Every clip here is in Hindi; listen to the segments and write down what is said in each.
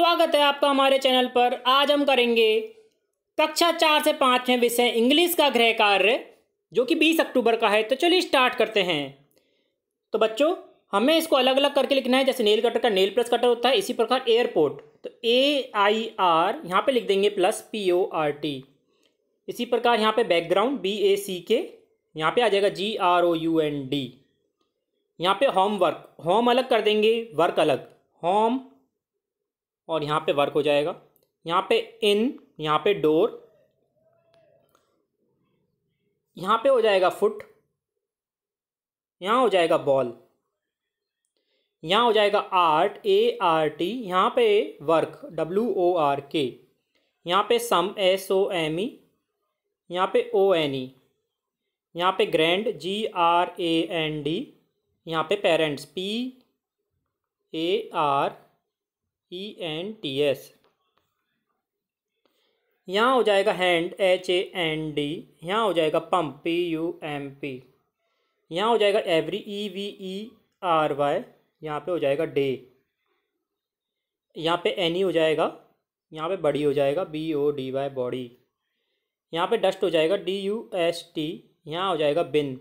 स्वागत है आपका हमारे चैनल पर आज हम करेंगे कक्षा चार से पाँच में विषय इंग्लिश का गृह कार्य जो कि बीस अक्टूबर का है तो चलिए स्टार्ट करते हैं तो बच्चों हमें इसको अलग अलग करके लिखना है जैसे नेल कटर का नेल प्लस कटर होता है इसी प्रकार एयरपोर्ट तो ए आई आर यहाँ पे लिख देंगे plus P O R T इसी प्रकार यहाँ पे बैकग्राउंड बी ए सी के यहाँ पे आ जाएगा G R O U N D यहाँ पे होमवर्क होम अलग कर देंगे वर्क अलग होम और यहाँ पे वर्क हो जाएगा यहाँ पे इन यहाँ पे डोर यहाँ पे हो जाएगा फुट यहाँ हो जाएगा बॉल यहाँ हो जाएगा आर्ट ए आर टी यहाँ पे वर्क डब्ल्यू ओ आर के यहाँ पे सम एस ओ एम ई यहाँ पे ओ एन ई यहाँ पे grand G R A N D यहाँ पे parents P A R E N T S यहाँ हो जाएगा hand H A N D यहाँ हो जाएगा pump P U M P यहाँ हो जाएगा every E V E R Y यहाँ पे हो जाएगा डे यहाँ पे एन ई e हो जाएगा यहाँ पे बड़ी हो जाएगा B O D Y body यहाँ पे डस्ट हो जाएगा डी यू एस टी यहाँ हो जाएगा बिन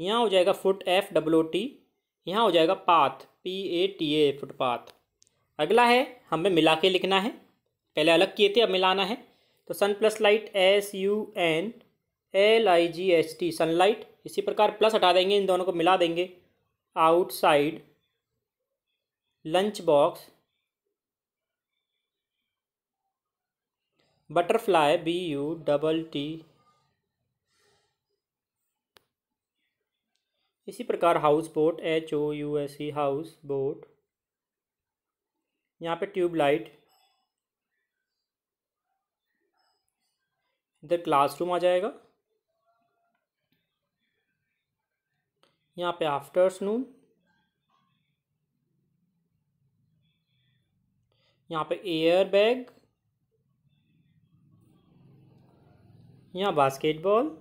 यहाँ हो जाएगा फुट एफ डब्लो टी यहाँ हो जाएगा path P A T A footpath अगला है हमें मिला के लिखना है पहले अलग किए थे अब मिलाना है तो sun plus light S U N L I G H T light इसी प्रकार प्लस हटा देंगे इन दोनों को मिला देंगे outside lunch box butterfly B U double T इसी प्रकार house boat H O U S E house boat यहाँ पे ट्यूबलाइट इधर क्लासरूम आ जाएगा यहाँ पे आफ्टर स्नून यहाँ पे एयर बैग यहाँ बास्केटबॉल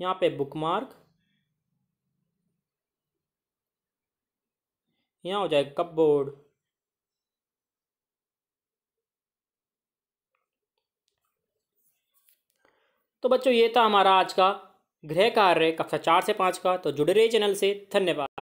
यहाँ पे बुकमार्क यहाँ हो जाएगा कप बोर्ड तो बच्चों ये था हमारा आज का गृह कार्य कक्षा चार से पाँच का तो जुड़े रहिए चैनल से धन्यवाद